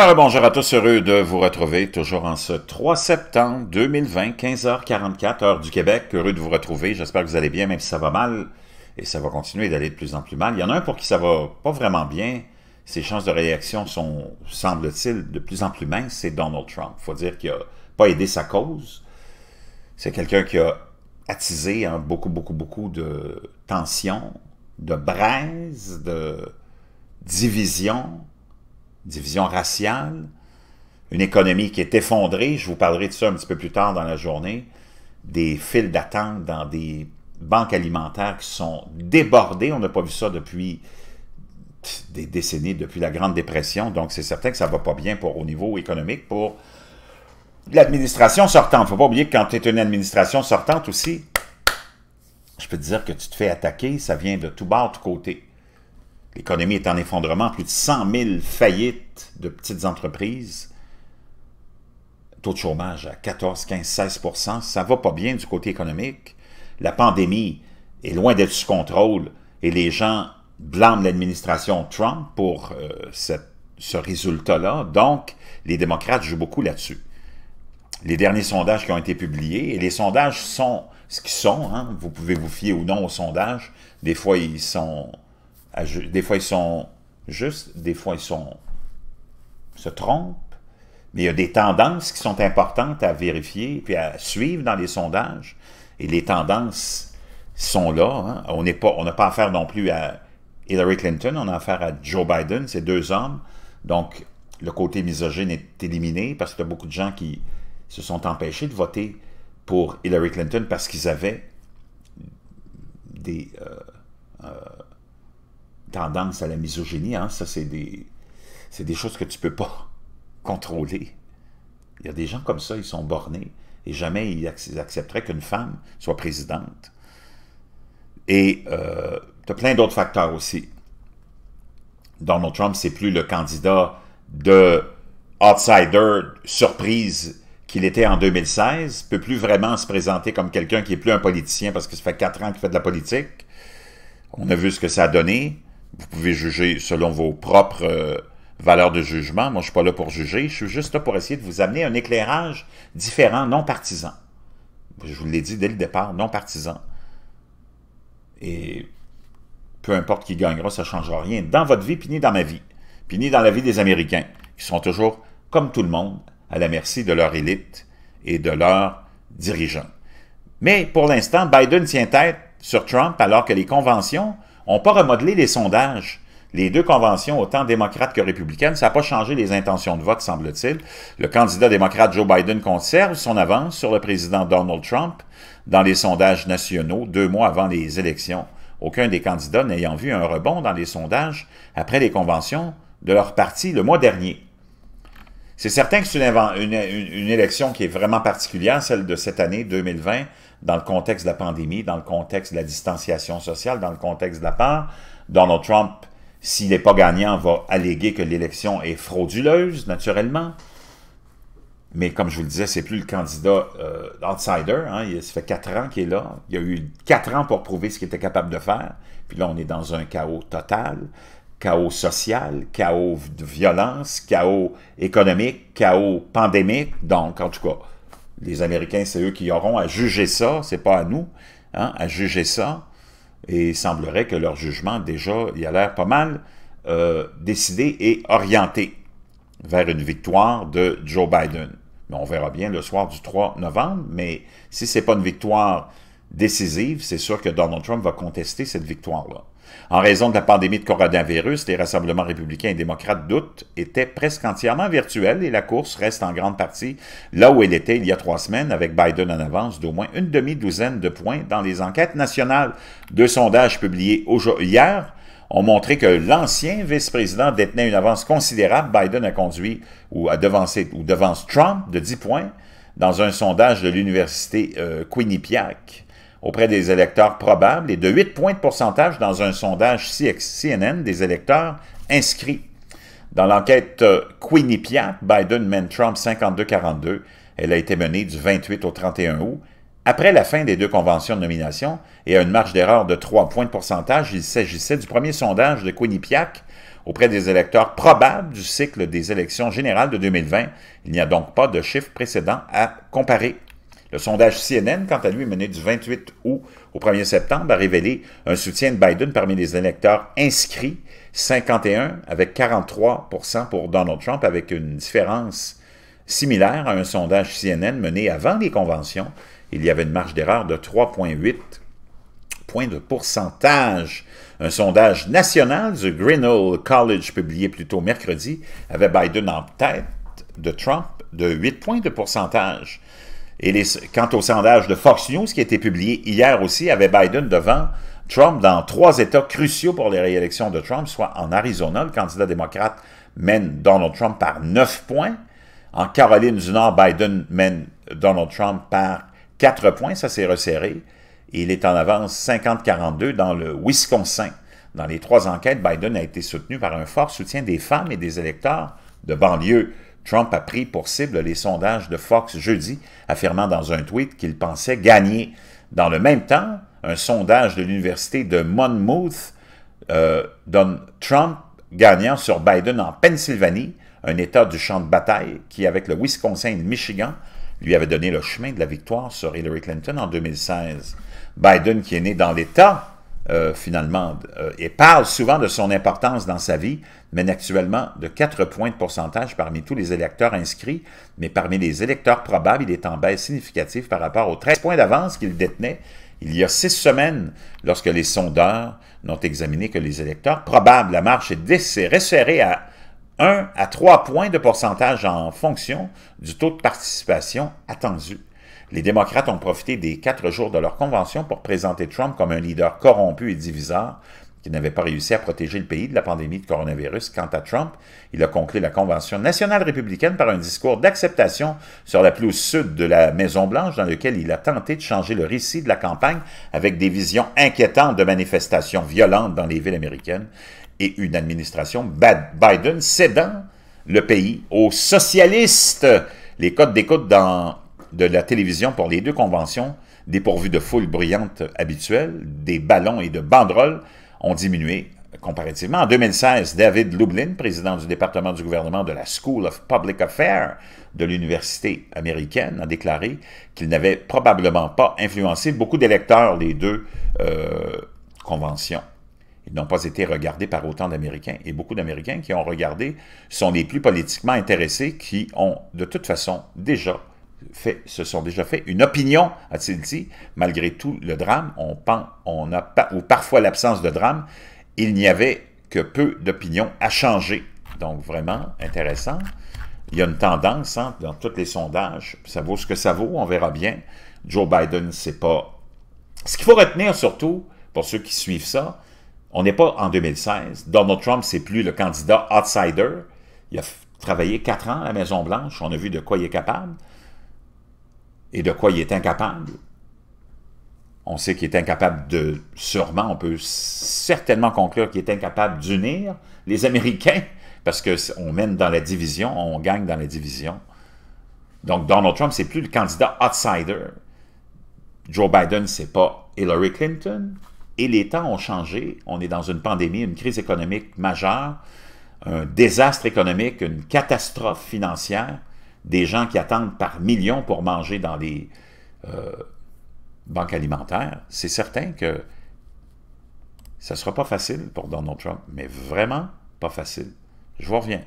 Alors, bonjour à tous, heureux de vous retrouver toujours en ce 3 septembre 2020, 15h44, heure du Québec. Heureux de vous retrouver. J'espère que vous allez bien, même si ça va mal et ça va continuer d'aller de plus en plus mal. Il y en a un pour qui ça va pas vraiment bien. Ses chances de réaction sont, semble-t-il, de plus en plus minces. C'est Donald Trump. Faut dire qu'il a pas aidé sa cause. C'est quelqu'un qui a attisé hein, beaucoup, beaucoup, beaucoup de tensions, de braises, de divisions division raciale, une économie qui est effondrée, je vous parlerai de ça un petit peu plus tard dans la journée, des files d'attente dans des banques alimentaires qui sont débordées, on n'a pas vu ça depuis des décennies, depuis la Grande Dépression, donc c'est certain que ça ne va pas bien pour, au niveau économique pour l'administration sortante. Il ne faut pas oublier que quand tu es une administration sortante aussi, je peux te dire que tu te fais attaquer, ça vient de tout bas, de tous côté. L'économie est en effondrement, plus de 100 000 faillites de petites entreprises. Taux de chômage à 14, 15, 16 ça va pas bien du côté économique. La pandémie est loin d'être sous contrôle et les gens blâment l'administration Trump pour euh, ce résultat-là. Donc, les démocrates jouent beaucoup là-dessus. Les derniers sondages qui ont été publiés, et les sondages sont ce qu'ils sont, hein, vous pouvez vous fier ou non aux sondages, des fois ils sont ah, des fois ils sont justes, des fois ils sont se trompent, mais il y a des tendances qui sont importantes à vérifier puis à suivre dans les sondages. Et les tendances sont là. Hein. On pas, on n'a pas affaire non plus à Hillary Clinton, on a affaire à Joe Biden, ces deux hommes. Donc, le côté misogyne est éliminé parce qu'il y a beaucoup de gens qui se sont empêchés de voter pour Hillary Clinton parce qu'ils avaient des euh, euh, tendance à la misogynie, hein. ça c'est des, c'est des choses que tu ne peux pas contrôler. Il y a des gens comme ça, ils sont bornés et jamais ils accepteraient qu'une femme soit présidente. Et euh, tu as plein d'autres facteurs aussi. Donald Trump, c'est plus le candidat de outsider surprise qu'il était en 2016, peut plus vraiment se présenter comme quelqu'un qui est plus un politicien parce que ça fait quatre ans qu'il fait de la politique. On a vu ce que ça a donné. Vous pouvez juger selon vos propres euh, valeurs de jugement. Moi, je suis pas là pour juger. Je suis juste là pour essayer de vous amener un éclairage différent, non partisan. Je vous l'ai dit dès le départ, non partisan. Et peu importe qui gagnera, ça ne changera rien dans votre vie, puis ni dans ma vie, puis ni dans la vie des Américains, qui sont toujours, comme tout le monde, à la merci de leur élite et de leurs dirigeants. Mais pour l'instant, Biden tient tête sur Trump alors que les conventions n'ont pas remodelé les sondages. Les deux conventions, autant démocrates que républicaines, ça n'a pas changé les intentions de vote, semble-t-il. Le candidat démocrate Joe Biden conserve son avance sur le président Donald Trump dans les sondages nationaux deux mois avant les élections. Aucun des candidats n'ayant vu un rebond dans les sondages après les conventions de leur parti le mois dernier. C'est certain que c'est une, élection qui est vraiment particulière, celle de cette année 2020, dans le contexte de la pandémie, dans le contexte de la distanciation sociale, dans le contexte de la part. Donald Trump, s'il n'est pas gagnant, va alléguer que l'élection est frauduleuse, naturellement. Mais comme je vous le disais, c'est plus le candidat euh, outsider. Hein. Il, ça fait quatre ans qu'il est là. Il y a eu quatre ans pour prouver ce qu'il était capable de faire. Puis là, on est dans un chaos total chaos social, chaos de violence, chaos économique, chaos pandémique. Donc, en tout cas, les Américains, c'est eux qui auront à juger ça, c'est pas à nous, hein, à juger ça. Et il semblerait que leur jugement, déjà, il a l'air pas mal euh, décidé et orienté vers une victoire de Joe Biden. Mais on verra bien le soir du 3 novembre, mais si ce n'est pas une victoire décisive, c'est sûr que Donald Trump va contester cette victoire-là. En raison de la pandémie de coronavirus, les rassemblements républicains et démocrates d'août étaient presque entièrement virtuels et la course reste en grande partie là où elle était il y a trois semaines, avec Biden en avance d'au moins une demi-douzaine de points dans les enquêtes nationales. Deux sondages publiés hier ont montré que l'ancien vice-président détenait une avance considérable. Biden a conduit ou a devancé ou devance Trump de 10 points dans un sondage de l'université euh, Quinnipiac auprès des électeurs probables et de 8 points de pourcentage dans un sondage CNN des électeurs inscrits. Dans l'enquête euh, Quinnipiac, Biden mène Trump 52-42. Elle a été menée du 28 au 31 août. Après la fin des deux conventions de nomination et à une marge d'erreur de 3 points de pourcentage, il s'agissait du premier sondage de Quinnipiac auprès des électeurs probables du cycle des élections générales de 2020. Il n'y a donc pas de chiffre précédent à comparer. Le sondage CNN, quant à lui, mené du 28 août au 1er septembre, a révélé un soutien de Biden parmi les électeurs inscrits, 51 avec 43 pour Donald Trump, avec une différence similaire à un sondage CNN mené avant les conventions. Il y avait une marge d'erreur de 3,8 points de pourcentage. Un sondage national du Grinnell College publié plus tôt mercredi avait Biden en tête de Trump de 8 points de pourcentage. Et quant au sondage de Fox News qui a été publié hier aussi, avait Biden devant Trump dans trois États cruciaux pour les réélections de Trump, soit en Arizona, le candidat démocrate mène Donald Trump par 9 points. En Caroline du Nord, Biden mène Donald Trump par 4 points, ça s'est resserré. et Il est en avance 50-42 dans le Wisconsin. Dans les trois enquêtes, Biden a été soutenu par un fort soutien des femmes et des électeurs de banlieue. Trump a pris pour cible les sondages de Fox jeudi, affirmant dans un tweet qu'il pensait gagner. Dans le même temps, un sondage de l'université de Monmouth euh, donne Trump gagnant sur Biden en Pennsylvanie, un État du champ de bataille qui, avec le Wisconsin et le Michigan, lui avait donné le chemin de la victoire sur Hillary Clinton en 2016. Biden, qui est né dans l'État euh, finalement, euh, et parle souvent de son importance dans sa vie, mène actuellement de 4 points de pourcentage parmi tous les électeurs inscrits, mais parmi les électeurs probables, il est en baisse significative par rapport aux 13 points d'avance qu'il détenait il y a six semaines lorsque les sondeurs n'ont examiné que les électeurs probables. La marche est resserrée à 1 à 3 points de pourcentage en fonction du taux de participation attendu. Les démocrates ont profité des quatre jours de leur convention pour présenter Trump comme un leader corrompu et diviseur qui n'avait pas réussi à protéger le pays de la pandémie de coronavirus. Quant à Trump, il a conclu la Convention nationale républicaine par un discours d'acceptation sur la plus sud de la Maison-Blanche, dans lequel il a tenté de changer le récit de la campagne avec des visions inquiétantes de manifestations violentes dans les villes américaines et une administration Biden cédant le pays aux socialistes. Les codes d'écoute dans de la télévision pour les deux conventions, dépourvues de foule bruyantes habituelles, des ballons et de banderoles, ont diminué comparativement. En 2016, David Lublin, président du département du gouvernement de la School of Public Affairs de l'université américaine, a déclaré qu'il n'avait probablement pas influencé beaucoup d'électeurs les deux euh, conventions. Ils n'ont pas été regardés par autant d'Américains. Et beaucoup d'Américains qui ont regardé sont les plus politiquement intéressés qui ont de toute façon déjà fait, se sont déjà fait une opinion, a-t-il dit. Malgré tout le drame, on, on a, ou parfois l'absence de drame, il n'y avait que peu d'opinions à changer. Donc, vraiment intéressant. Il y a une tendance hein, dans tous les sondages. Ça vaut ce que ça vaut, on verra bien. Joe Biden, c'est pas... Ce qu'il faut retenir surtout, pour ceux qui suivent ça, on n'est pas en 2016. Donald Trump, c'est plus le candidat outsider. Il a travaillé quatre ans à la Maison-Blanche. On a vu de quoi il est capable et de quoi il est incapable. On sait qu'il est incapable de, sûrement, on peut certainement conclure qu'il est incapable d'unir les Américains, parce qu'on mène dans la division, on gagne dans la division. Donc Donald Trump, c'est plus le candidat outsider. Joe Biden, c'est pas Hillary Clinton. Et les temps ont changé. On est dans une pandémie, une crise économique majeure, un désastre économique, une catastrophe financière des gens qui attendent par millions pour manger dans les euh, banques alimentaires, c'est certain que ça ne sera pas facile pour Donald Trump, mais vraiment pas facile. Je vous reviens.